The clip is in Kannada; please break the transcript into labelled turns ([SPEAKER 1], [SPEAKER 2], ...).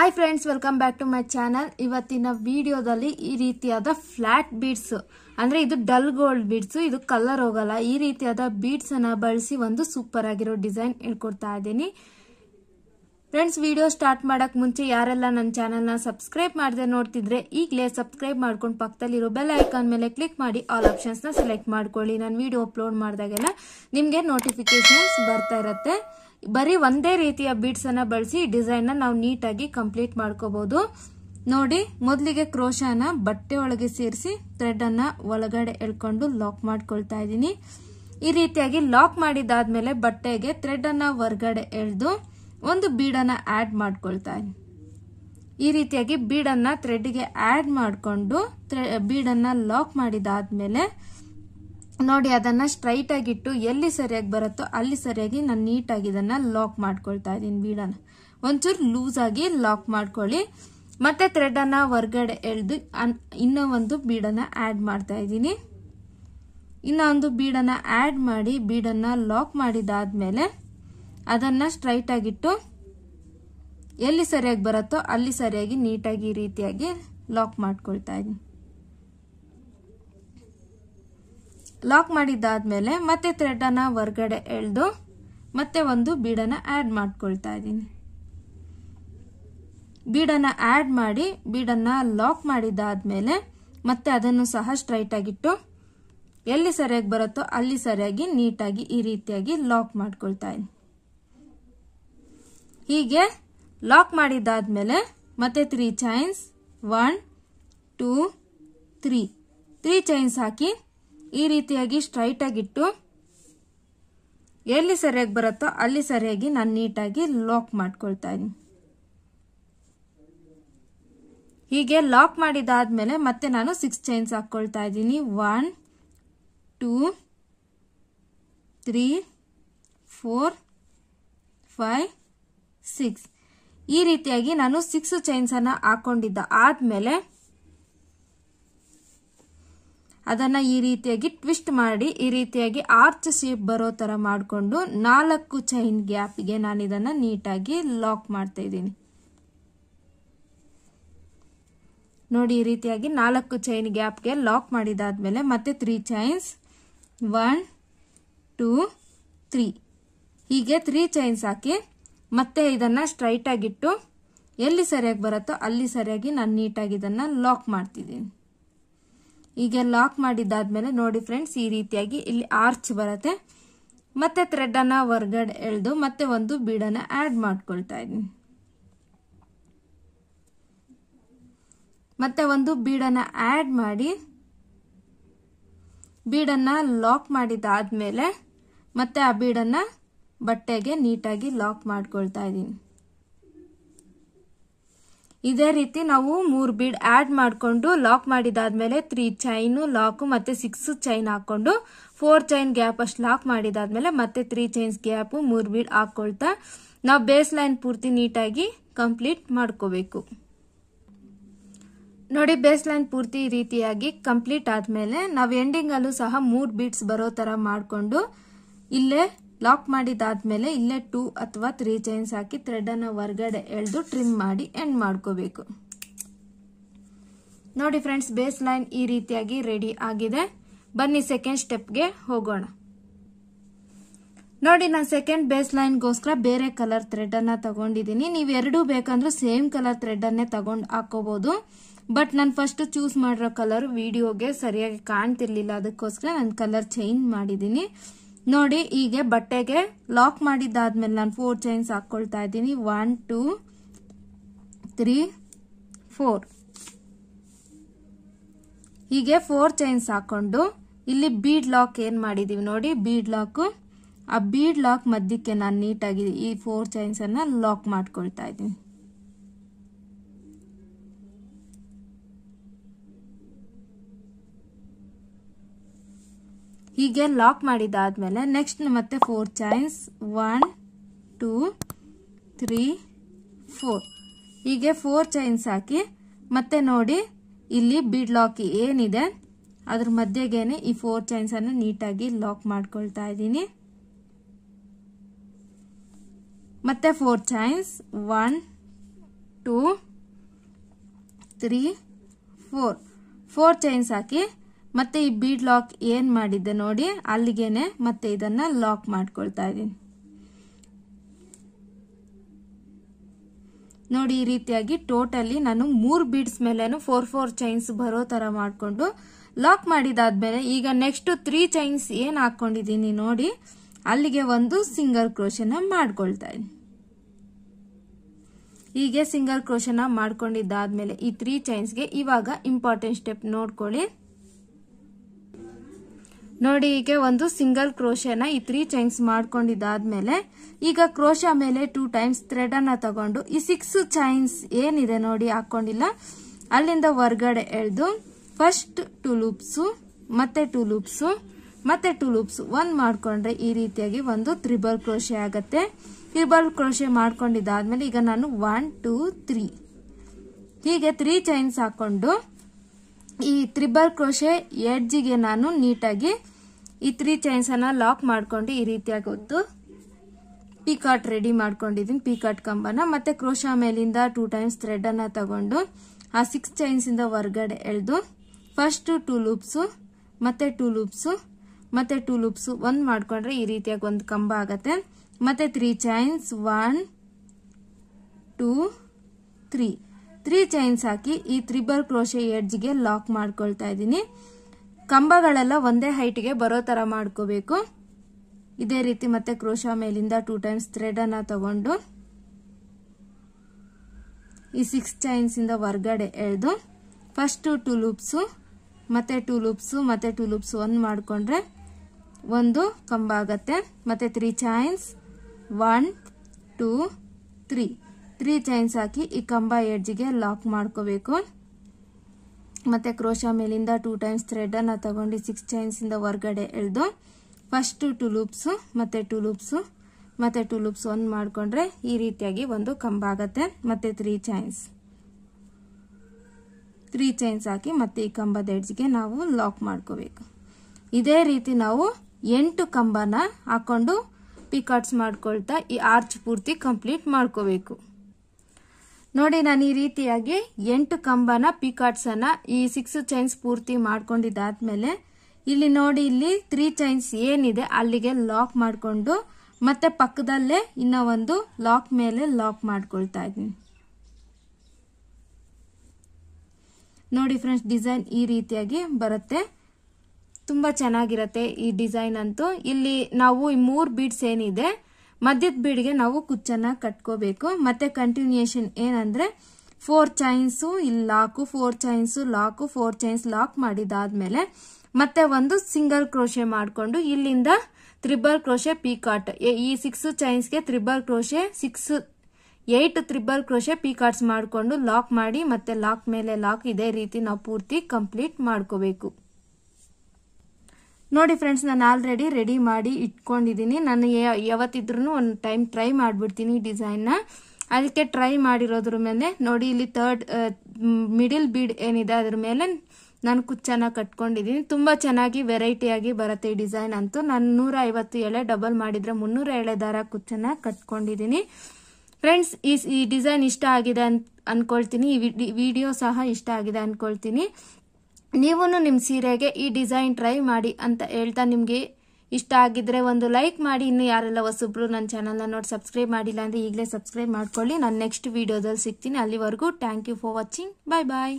[SPEAKER 1] hi friends welcome back to my channel ಇವತ್ತಿನ ವಿಡಿಯೋದಲ್ಲಿ ಈ ರೀತಿಯಾದ ಫ್ಲಾಟ್ ಬೀಡ್ಸ್ ಅಂದರೆ ಇದು ಡಲ್ ಗೋಲ್ಡ್ ಬೀಡ್ಸ್ ಇದು ಕಲರ್ ಹೋಗಲ್ಲ ಈ ರೀತಿಯಾದ ಬೀಡ್ಸನ್ನು ಬಳಸಿ ಒಂದು ಸೂಪರ್ ಆಗಿರೋ ಡಿಸೈನ್ ಹೇಳ್ಕೊಡ್ತಾ ಇದ್ದೀನಿ ಫ್ರೆಂಡ್ಸ್ ವಿಡಿಯೋ ಸ್ಟಾರ್ಟ್ ಮಾಡೋಕ್ಕೆ ಮುಂಚೆ ಯಾರೆಲ್ಲ ನನ್ನ ಚಾನಲ್ನ ಸಬ್ಸ್ಕ್ರೈಬ್ ಮಾಡದೆ ನೋಡ್ತಿದ್ರೆ ಈಗಲೇ ಸಬ್ಸ್ಕ್ರೈಬ್ ಮಾಡ್ಕೊಂಡು ಪಕ್ಕದಲ್ಲಿರೋ ಬೆಲ್ ಐಕಾನ್ ಮೇಲೆ ಕ್ಲಿಕ್ ಮಾಡಿ ಆಲ್ ಆಪ್ಷನ್ಸ್ನ ಸೆಲೆಕ್ಟ್ ಮಾಡ್ಕೊಳ್ಳಿ ನಾನು ವಿಡಿಯೋ ಅಪ್ಲೋಡ್ ಮಾಡಿದಾಗೆಲ್ಲ ನಿಮಗೆ ನೋಟಿಫಿಕೇಶನ್ಸ್ ಬರ್ತಾ ಇರುತ್ತೆ ಬರೀ ಒಂದೇ ರೀತಿಯ ಬೀಡ್ಸ್ ಅನ್ನ ಬಳಸಿ ಡಿಸೈನ್ ನಾವು ನೀಟಾಗಿ ಕಂಪ್ಲೀಟ್ ಮಾಡ್ಕೋಬಹುದು ನೋಡಿ ಮೊದಲಿಗೆ ಕ್ರೋಶನ ಬಟ್ಟೆ ಒಳಗೆ ಸೇರಿಸಿ ಥ್ರೆಡ್ ಅನ್ನ ಒಳಗಡೆ ಎಳ್ಕೊಂಡು ಲಾಕ್ ಮಾಡ್ಕೊಳ್ತಾ ಇದ್ದೀನಿ ಈ ರೀತಿಯಾಗಿ ಲಾಕ್ ಮಾಡಿದಾದ್ಮೇಲೆ ಬಟ್ಟೆಗೆ ಥ್ರೆಡ್ ಅನ್ನ ಹೊರಗಡೆ ಎಳೆದು ಒಂದು ಬೀಡನ್ನ ಆಡ್ ಮಾಡ್ಕೊಳ್ತಾ ಇದೀನಿ ಈ ರೀತಿಯಾಗಿ ಬೀಡನ್ನ ಥ್ರೆಡ್ಗೆ ಆಡ್ ಮಾಡಿಕೊಂಡು ಬೀಡನ್ನ ಬೀಡನ್ನು ಲಾಕ್ ಮಾಡಿದಾದ್ಮೇಲೆ ನೋಡಿ ಅದನ್ನು ಸ್ಟ್ರೈಟಾಗಿಟ್ಟು ಎಲ್ಲಿ ಸರಿಯಾಗಿ ಬರುತ್ತೋ ಅಲ್ಲಿ ಸರಿಯಾಗಿ ನಾನು ನೀಟಾಗಿ ಇದನ್ನು ಲಾಕ್ ಮಾಡ್ಕೊಳ್ತಾ ಇದ್ದೀನಿ ಬೀಡನ್ನು ಒಂಚೂರು ಲೂಸಾಗಿ ಲಾಕ್ ಮಾಡ್ಕೊಳ್ಳಿ ಮತ್ತೆ ಥ್ರೆಡನ್ನು ಹೊರ್ಗಡೆ ಎಳೆದು ಇನ್ನೂ ಒಂದು ಬೀಡನ್ನು ಆ್ಯಡ್ ಮಾಡ್ತಾ ಇದ್ದೀನಿ ಇನ್ನೊಂದು ಬೀಡನ್ನು ಆ್ಯಡ್ ಮಾಡಿ ಬೀಡನ್ನು ಲಾಕ್ ಮಾಡಿದಾದ್ಮೇಲೆ ಅದನ್ನು ಸ್ಟ್ರೈಟಾಗಿಟ್ಟು ಎಲ್ಲಿ ಸರಿಯಾಗಿ ಬರುತ್ತೋ ಅಲ್ಲಿ ಸರಿಯಾಗಿ ನೀಟಾಗಿ ಈ ರೀತಿಯಾಗಿ ಲಾಕ್ ಮಾಡ್ಕೊಳ್ತಾ ಇದ್ದೀನಿ ಲಾಕ್ ಮಾಡಿದ್ದಾದ್ಮೇಲೆ ಮತ್ತೆ ಥ್ರೆಡನ್ನು ಹೊರ್ಗಡೆ ಎಳೆದು ಮತ್ತೆ ಒಂದು ಬೀಡನ್ನು ಆ್ಯಡ್ ಮಾಡ್ಕೊಳ್ತಾ ಇದ್ದೀನಿ ಬೀಡನ್ನು ಆ್ಯಡ್ ಮಾಡಿ ಬೀಡನ್ನು ಲಾಕ್ ಮಾಡಿದಾದ್ಮೇಲೆ ಮತ್ತೆ ಅದನ್ನು ಸಹ ಸ್ಟ್ರೈಟಾಗಿಟ್ಟು ಎಲ್ಲಿ ಸರಿಯಾಗಿ ಬರುತ್ತೋ ಅಲ್ಲಿ ಸರಿಯಾಗಿ ನೀಟಾಗಿ ಈ ರೀತಿಯಾಗಿ ಲಾಕ್ ಮಾಡ್ಕೊಳ್ತಾ ಇದ್ದೀನಿ ಹೀಗೆ ಲಾಕ್ ಮೇಲೆ ಮತ್ತೆ three chains one two three three chains ಹಾಕಿ ಈ ರೀತಿಯಾಗಿ ಸ್ಟ್ರೈಟ್ ಆಗಿಟ್ಟು ಎಲ್ಲಿ ಸರಿಯಾಗಿ ಬರುತ್ತೋ ಅಲ್ಲಿ ಸರಿಯಾಗಿ ನಾನು ನೀಟಾಗಿ ಲಾಕ್ ಮಾಡ್ಕೊಳ್ತಾ ಇದ್ದೀನಿ ಹೀಗೆ ಲಾಕ್ ಮಾಡಿದಾದ್ಮೇಲೆ ಮತ್ತೆ ನಾನು ಸಿಕ್ಸ್ ಚೈನ್ಸ್ ಹಾಕ್ಕೊಳ್ತಾ ಇದ್ದೀನಿ one two three four five six ಈ ರೀತಿಯಾಗಿ ನಾನು ಸಿಕ್ಸ್ ಚೈನ್ಸನ್ನು ಹಾಕೊಂಡಿದ್ದ ಆದ್ಮೇಲೆ ಅದನ್ನು ಈ ರೀತಿಯಾಗಿ ಟ್ವಿಸ್ಟ್ ಮಾಡಿ ಈ ರೀತಿಯಾಗಿ ಆರ್ಚ್ ಶೇಪ್ ಬರೋ ಥರ ಮಾಡಿಕೊಂಡು ನಾಲ್ಕು ಚೈನ್ ಗ್ಯಾಪ್ಗೆ ನಾನು ಇದನ್ನು ನೀಟಾಗಿ ಲಾಕ್ ಮಾಡ್ತಾ ಇದ್ದೀನಿ ನೋಡಿ ಈ ರೀತಿಯಾಗಿ ನಾಲ್ಕು ಚೈನ್ ಗ್ಯಾಪ್ಗೆ ಲಾಕ್ ಮಾಡಿದಾದ್ಮೇಲೆ ಮತ್ತೆ three chains one two three ಹೀಗೆ ತ್ರೀ ಚೈನ್ಸ್ ಹಾಕಿ ಮತ್ತೆ ಇದನ್ನು ಸ್ಟ್ರೈಟಾಗಿಟ್ಟು ಎಲ್ಲಿ ಸರಿಯಾಗಿ ಬರುತ್ತೋ ಅಲ್ಲಿ ಸರಿಯಾಗಿ ನಾನು ನೀಟಾಗಿ ಇದನ್ನು ಲಾಕ್ ಮಾಡ್ತಿದ್ದೀನಿ ಈಗ ಲಾಕ್ ಮಾಡಿದ್ದಾದ್ಮೇಲೆ ನೋಡಿ ಫ್ರೆಂಡ್ಸ್ ಈ ರೀತಿಯಾಗಿ ಇಲ್ಲಿ ಆರ್ಚ್ ಬರುತ್ತೆ ಮತ್ತೆ ಥ್ರೆಡನ್ನು ಹೊರ್ಗಡೆ ಎಳೆದು ಮತ್ತೆ ಒಂದು ಬೀಡನ್ನು ಆ್ಯಡ್ ಮಾಡ್ಕೊಳ್ತಾ ಇದ್ದೀನಿ ಮತ್ತೆ ಒಂದು ಬೀಡನ್ನು ಆ್ಯಡ್ ಮಾಡಿ ಬೀಡನ್ನು ಲಾಕ್ ಮಾಡಿದಾದ್ಮೇಲೆ ಮತ್ತೆ ಆ ಬೀಡನ್ನು ಬಟ್ಟೆಗೆ ನೀಟಾಗಿ ಲಾಕ್ ಮಾಡ್ಕೊಳ್ತಾ ಇದ್ದೀನಿ ಇದೇ ರೀತಿ ನಾವು ಮೂರು ಬೀಡ್ ಆ್ಯಡ್ ಮಾಡಿಕೊಂಡು ಲಾಕ್ ಮಾಡಿದಾದ್ಮೇಲೆ ತ್ರೀ ಚೈನು ಲಾಕು ಮತ್ತೆ ಸಿಕ್ಸ್ ಚೈನ್ ಹಾಕೊಂಡು ಫೋರ್ ಚೈನ್ ಗ್ಯಾಪ್ ಅಷ್ಟು ಲಾಕ್ ಮಾಡಿದಾದ್ಮೇಲೆ ಮತ್ತೆ ತ್ರೀ ಚೈನ್ಸ್ ಗ್ಯಾಪು ಮೂರು ಬೀಡ್ ಹಾಕ್ಕೊಳ್ತಾ ನಾವು ಬೇಸ್ ಲೈನ್ ಪೂರ್ತಿ ನೀಟಾಗಿ ಕಂಪ್ಲೀಟ್ ಮಾಡ್ಕೋಬೇಕು ನೋಡಿ ಬೇಸ್ ಲೈನ್ ಪೂರ್ತಿ ರೀತಿಯಾಗಿ ಕಂಪ್ಲೀಟ್ ಆದಮೇಲೆ ನಾವು ಎಂಡಿಂಗಲ್ಲೂ ಸಹ ಮೂರು ಬೀಟ್ಸ್ ಬರೋ ಥರ ಮಾಡಿಕೊಂಡು ಇಲ್ಲೇ ಲಾಕ್ ಮಾಡಿದಾದ್ಮೇಲೆ ಇಲ್ಲೇ ಟೂ ಅಥವಾ ತ್ರೀ ಚೈನ್ಸ್ ಹಾಕಿ ಥ್ರೆಡ್ ಅನ್ನ ಹೊರಗಡೆ ಎಳೆದು ಟ್ರಿಮ್ ಮಾಡಿ ಎಂಡ್ ಮಾಡ್ಕೋಬೇಕು ನೋಡಿ ಫ್ರೆಂಡ್ಸ್ ಬೇಸ್ ಲೈನ್ ಈ ರೀತಿಯಾಗಿ ರೆಡಿ ಆಗಿದೆ ಬನ್ನಿ ಸೆಕೆಂಡ್ ಸ್ಟೆಪ್ಗೆ ಹೋಗೋಣ ನೋಡಿ ನಾನು ಸೆಕೆಂಡ್ ಬೇಸ್ ಲೈನ್ಗೋಸ್ಕರ ಬೇರೆ ಕಲರ್ ಥ್ರೆಡ್ ಅನ್ನ ತಗೊಂಡಿದ್ದೀನಿ ನೀವು ಎರಡೂ ಬೇಕಂದ್ರೂ ಸೇಮ್ ಕಲರ್ ಥ್ರೆಡ್ ಅನ್ನೇ ತಗೊಂಡು ಹಾಕೋಬಹುದು ಬಟ್ ನಾನು ಫಸ್ಟ್ ಚೂಸ್ ಮಾಡಿರೋ ಕಲರ್ ವಿಡಿಯೋಗೆ ಸರಿಯಾಗಿ ಕಾಣ್ತಿರ್ಲಿಲ್ಲ ಅದಕ್ಕೋಸ್ಕರ ನಾನು ಕಲರ್ ಚೇಂಜ್ ಮಾಡಿದ್ದೀನಿ ನೋಡಿ ಹೀಗೆ ಬಟ್ಟೆಗೆ ಲಾಕ್ ಮಾಡಿದ್ದಾದ್ಮೇಲೆ ನಾನು ಫೋರ್ ಚೈನ್ಸ್ ಹಾಕೊಳ್ತಾ ಇದ್ದೀನಿ ಒನ್ ಟೂ ತ್ರೀ ಫೋರ್ ಹೀಗೆ ಫೋರ್ ಚೈನ್ಸ್ ಹಾಕೊಂಡು ಇಲ್ಲಿ ಬೀಡ್ ಲಾಕ್ ಏನ್ ಮಾಡಿದೀವಿ ನೋಡಿ ಬೀಡ್ ಲಾಕು ಆ ಬೀಡ್ ಲಾಕ್ ಮಧ್ಯಕ್ಕೆ ನಾನು ನೀಟಾಗಿ ಈ ಫೋರ್ ಚೈನ್ಸ್ ಅನ್ನ ಲಾಕ್ ಮಾಡ್ಕೊಳ್ತಾ ಇದ್ದೀನಿ ಹೀಗೆ ಲಾಕ್ ಮಾಡಿದಾದ್ಮೇಲೆ ನೆಕ್ಸ್ಟ್ ಮತ್ತೆ four chains one two three four ಹೀಗೆ ಫೋರ್ ಚೈನ್ಸ್ ಹಾಕಿ ಮತ್ತೆ ನೋಡಿ ಇಲ್ಲಿ ಬೀಡ್ ಲಾಕ್ ಏನಿದೆ ಅದ್ರ ಮಧ್ಯೆಗೇನೆ ಈ ಫೋರ್ ಚೈನ್ಸ್ ಅನ್ನು ನೀಟಾಗಿ ಲಾಕ್ ಮಾಡ್ಕೊಳ್ತಾ ಇದ್ದೀನಿ ಮತ್ತೆ four chains one two three four four chains ಹಾಕಿ ಮತ್ತೆ ಈ ಬೀಡ್ ಲಾಕ್ ಏನು ಮಾಡಿದ್ದೆ ನೋಡಿ ಅಲ್ಲಿಗೇನೆ ಮತ್ತೆ ಇದನ್ನ ಲಾಕ್ ಮಾಡ್ಕೊಳ್ತಾ ಇದ್ದೀನಿ ನೋಡಿ ಈ ರೀತಿಯಾಗಿ ಟೋಟಲಿ ನಾನು ಮೂರು ಬೀಡ್ಸ್ ಮೇಲೇನು ಫೋರ್ ಫೋರ್ ಚೈನ್ಸ್ ಬರೋ ತರ ಮಾಡಿಕೊಂಡು ಲಾಕ್ ಮಾಡಿದಾದ್ಮೇಲೆ ಈಗ ನೆಕ್ಸ್ಟ್ ತ್ರೀ ಚೈನ್ಸ್ ಏನು ಹಾಕೊಂಡಿದೀನಿ ನೋಡಿ ಅಲ್ಲಿಗೆ ಒಂದು ಸಿಂಗಲ್ ಕ್ರೋಶನ ಮಾಡ್ಕೊಳ್ತಾ ಇದ್ದೀನಿ ಹೀಗೆ ಸಿಂಗಲ್ ಕ್ರೋಶನ ಮಾಡ್ಕೊಂಡಿದ್ದಾದ್ಮೇಲೆ ಈ ತ್ರೀ ಚೈನ್ಸ್ಗೆ ಇವಾಗ ಇಂಪಾರ್ಟೆಂಟ್ ಸ್ಟೆಪ್ ನೋಡ್ಕೊಳ್ಳಿ ನೋಡಿ ಈಗ ಒಂದು ಸಿಂಗಲ್ ಕ್ರೋಶನ ಈ ತ್ರೀ ಚೈನ್ಸ್ ಮಾಡ್ಕೊಂಡಿದ್ದಾದ್ಮೇಲೆ ಈಗ ಕ್ರೋಶ ಮೇಲೆ ಟೂ ಟೈಮ್ಸ್ ಥ್ರೆಡ್ ಅನ್ನ ತಗೊಂಡು ಈ ಸಿಕ್ಸ್ ಚೈನ್ಸ್ ಏನಿದೆ ನೋಡಿ ಹಾಕೊಂಡಿಲ್ಲ ಅಲ್ಲಿಂದ ಹೊರ್ಗಡೆ ಎಳೆದು ಫಸ್ಟ್ ಟು ಲೂಪ್ಸು ಮತ್ತೆ ಟು ಲೂಪ್ಸು ಮತ್ತೆ ಟು ಲೂಪ್ಸ್ ಒಂದು ಮಾಡ್ಕೊಂಡ್ರೆ ಈ ರೀತಿಯಾಗಿ ಒಂದು ತ್ರಿಬಲ್ ಕ್ರೋಶೆ ಆಗುತ್ತೆ ತ್ರಿಬಲ್ ಕ್ರೋಶೆ ಮಾಡ್ಕೊಂಡಿದ್ದಾದ್ಮೇಲೆ ಈಗ ನಾನು ಒನ್ ಟೂ ತ್ರೀ ಹೀಗೆ ತ್ರೀ ಚೈನ್ಸ್ ಹಾಕೊಂಡು ಈ ತ್ರಿಬಲ್ ಕ್ರೋಶೆ ಎಡ್ಜಿಗೆ ನಾನು ನೀಟಾಗಿ ಈ ತ್ರೀ ಚೈನ್ಸನ್ನು ಲಾಕ್ ಮಾಡ್ಕೊಂಡು ಈ ರೀತಿಯಾಗಿ ಹೊತ್ತು ಪೀಕಾಟ್ ರೆಡಿ ಮಾಡ್ಕೊಂಡಿದ್ದೀನಿ ಪೀಕಾಟ್ ಕಂಬನ ಮತ್ತೆ ಕ್ರೋಶಾ ಮೇಲಿಂದ ಟೂ ಟೈಮ್ಸ್ ಥ್ರೆಡ್ ಅನ್ನ ತಗೊಂಡು ಆ ಸಿಕ್ಸ್ ಇಂದ ಹೊರಗಡೆ ಎಳೆದು ಫಸ್ಟ್ ಟೂ ಲೂಪ್ಸು ಮತ್ತೆ ಟೂ ಲೂಪ್ಸು ಮತ್ತೆ ಟೂ ಲೂಪ್ಸು ಒಂದು ಮಾಡ್ಕೊಂಡ್ರೆ ಈ ರೀತಿಯಾಗಿ ಒಂದು ಕಂಬ ಆಗುತ್ತೆ ಮತ್ತೆ three chains one two three three chains ಹಾಕಿ ಈ ತ್ರಿಬಲ್ ಕ್ರೋಶೆ ಎಡ್ಜ್ಗೆ ಲಾಕ್ ಮಾಡ್ಕೊಳ್ತಾ ಇದ್ದೀನಿ ಕಂಬಗಳೆಲ್ಲ ಒಂದೇ ಹೈಟ್ಗೆ ಬರೋ ಥರ ಮಾಡ್ಕೋಬೇಕು ಇದೇ ರೀತಿ ಮತ್ತೆ ಕ್ರೋಶ ಮೇಲಿಂದ ಟೂ ಟೈಮ್ಸ್ ಥ್ರೆಡನ್ನು ತಗೊಂಡು ಈ ಸಿಕ್ಸ್ ಚೈನ್ಸಿಂದ ಹೊರ್ಗಡೆ ಎಳೆದು ಫಸ್ಟು ಟೂ ಲೂಪ್ಸು ಮತ್ತೆ ಟೂ ಲೂಪ್ಸು ಮತ್ತೆ ಟೂ ಲೂಪ್ಸ್ ಒನ್ ಮಾಡಿಕೊಂಡ್ರೆ ಒಂದು ಕಂಬ ಆಗುತ್ತೆ ಮತ್ತೆ three chains one two three three chains ಹಾಕಿ ಈ ಕಂಬ ಎಡ್ಜಿಗೆ ಲಾಕ್ ಮಾಡ್ಕೋಬೇಕು ಮತ್ತು ಕ್ರೋಶಾ ಮೇಲಿಂದ ಟೂ ಟೈಮ್ಸ್ ಥ್ರೆಡನ್ನು ತಗೊಂಡು ಸಿಕ್ಸ್ ಚೈನ್ಸಿಂದ ಹೊರಗಡೆ ಎಳೆದು ಫಸ್ಟು ಟೂ ಲೂಪ್ಸು ಮತ್ತು ಟೂ ಲೂಪ್ಸು ಮತ್ತು ಟೂ ಲೂಪ್ಸ್ ಒಂದು ಮಾಡಿಕೊಂಡ್ರೆ ಈ ರೀತಿಯಾಗಿ ಒಂದು ಕಂಬ ಆಗುತ್ತೆ ಮತ್ತು ತ್ರೀ ಚೈನ್ಸ್ ತ್ರೀ ಚೈನ್ಸ್ ಹಾಕಿ ಮತ್ತೆ ಈ ಕಂಬದ ಎಡ್ಜ್ಗೆ ನಾವು ಲಾಕ್ ಮಾಡ್ಕೋಬೇಕು ಇದೇ ರೀತಿ ನಾವು ಎಂಟು ಕಂಬನ ಹಾಕೊಂಡು ಪಿಕಾಟ್ಸ್ ಮಾಡ್ಕೊಳ್ತಾ ಈ ಆರ್ಚ್ ಪೂರ್ತಿ ಕಂಪ್ಲೀಟ್ ಮಾಡ್ಕೋಬೇಕು ನೋಡಿ ನಾನು ಈ ರೀತಿಯಾಗಿ ಎಂಟು ಕಂಬನ ಪಿಕಾಟ್ಸ್ ಅನ್ನ ಈ ಸಿಕ್ಸ್ ಚೈನ್ಸ್ ಪೂರ್ತಿ ಮಾಡ್ಕೊಂಡಿದ್ದಾದ್ಮೇಲೆ ಇಲ್ಲಿ ನೋಡಿ ಇಲ್ಲಿ ತ್ರೀ ಚೈನ್ಸ್ ಏನಿದೆ ಅಲ್ಲಿಗೆ ಲಾಕ್ ಮಾಡಿಕೊಂಡು ಮತ್ತೆ ಪಕ್ಕದಲ್ಲೇ ಇನ್ನ ಒಂದು ಲಾಕ್ ಮೇಲೆ ಲಾಕ್ ಮಾಡ್ಕೊಳ್ತಾ ಇದ್ದೀನಿ ನೋಡಿ ಫ್ರೆಂಡ್ಸ್ ಡಿಸೈನ್ ಈ ರೀತಿಯಾಗಿ ಬರುತ್ತೆ ತುಂಬ ಚೆನ್ನಾಗಿರುತ್ತೆ ಈ ಡಿಸೈನ್ ಅಂತೂ ಇಲ್ಲಿ ನಾವು ಈ ಮೂರು ಬೀಡ್ಸ್ ಏನಿದೆ ಮಧ್ಯದ ಬೀಡ್ಗೆ ನಾವು ಕುಚ್ಚನ್ನ ಕಟ್ಕೋಬೇಕು ಮತ್ತೆ ಕಂಟಿನ್ಯೂಯೇಷನ್ ಏನಂದ್ರೆ ಫೋರ್ ಚೈನ್ಸು ಇಲ್ಲಿ lock four chains lock four chains lock ಮಾಡಿದಾದ್ಮೇಲೆ ಮತ್ತೆ ಒಂದು ಸಿಂಗಲ್ ಕ್ರೋಶೆ ಮಾಡಿಕೊಂಡು ಇಲ್ಲಿಂದ ತ್ರಿಬಲ್ ಕ್ರೋಶೆ ಪೀಕಾಟ್ ಈ ಸಿಕ್ಸ್ ಚೈನ್ಸ್ಗೆ triple crochet six eight triple crochet picots ಮಾಡಿಕೊಂಡು ಲಾಕ್ ಮಾಡಿ ಮತ್ತೆ ಲಾಕ್ ಮೇಲೆ ಲಾಕ್ ಇದೇ ರೀತಿ ನಾವು ಪೂರ್ತಿ ಕಂಪ್ಲೀಟ್ ಮಾಡ್ಕೋಬೇಕು ನೋಡಿ ಫ್ರೆಂಡ್ಸ್ ನಾನು ಆಲ್ರೆಡಿ ರೆಡಿ ಮಾಡಿ ಇಟ್ಕೊಂಡಿದ್ದೀನಿ ನಾನು ಯಾವತ್ತಿದ್ರೂ ಒಂದು ಟೈಮ್ ಟ್ರೈ ಮಾಡಿಬಿಡ್ತೀನಿ ಡಿಸೈನ್ನ ಅದಕ್ಕೆ ಟ್ರೈ ಮಾಡಿರೋದ್ರ ಮೇಲೆ ನೋಡಿ ಇಲ್ಲಿ ತರ್ಡ್ ಮಿಡಿಲ್ ಬೀಡ್ ಏನಿದೆ ಅದ್ರ ಮೇಲೆ ನಾನು ಕುಚ್ಚನ್ನು ಕಟ್ಕೊಂಡಿದ್ದೀನಿ ತುಂಬ ಚೆನ್ನಾಗಿ ವೆರೈಟಿಯಾಗಿ ಬರುತ್ತೆ ಈ ಡಿಸೈನ್ ಅಂತೂ ನಾನು ನೂರ ಐವತ್ತು ಎಳೆ ಡಬಲ್ ಮಾಡಿದರೆ ಮುನ್ನೂರ ಎಳೆ ದಾರ ಕುಚ್ಚನ್ನು ಕಟ್ಕೊಂಡಿದ್ದೀನಿ ಫ್ರೆಂಡ್ಸ್ ಈ ಈ ಡಿಸೈನ್ ಇಷ್ಟ ಆಗಿದೆ ಅನ್ ಅಂದ್ಕೊಳ್ತೀನಿ ಈ ವಿಡಿಯೋ ಸಹ ಇಷ್ಟ ಆಗಿದೆ ಅಂದ್ಕೊಳ್ತೀನಿ ನೀವು ನಿಮ್ಮ ಸೀರೆಗೆ ಈ ಡಿಸೈನ್ ಟ್ರೈ ಮಾಡಿ ಅಂತ ಹೇಳ್ತಾ ನಿಮಗೆ ಇಷ್ಟ ಆಗಿದ್ರೆ ಒಂದು ಲೈಕ್ ಮಾಡಿ ಇನ್ನು ಯಾರೆಲ್ಲ ಹೊಸಬ್ರು ನನ್ನ ಚಾನಲ್ನ ನೋಡಿ ಸಬ್ಸ್ಕ್ರೈಬ್ ಮಾಡಿಲ್ಲ ಅಂದರೆ ಈಗಲೇ ಸಬ್ಸ್ಕ್ರೈಬ್ ಮಾಡ್ಕೊಳ್ಳಿ ನಾನು ನೆಕ್ಸ್ಟ್ ವೀಡಿಯೋದಲ್ಲಿ ಸಿಗ್ತೀನಿ ಅಲ್ಲಿವರೆಗೂ thank you for watching bye bye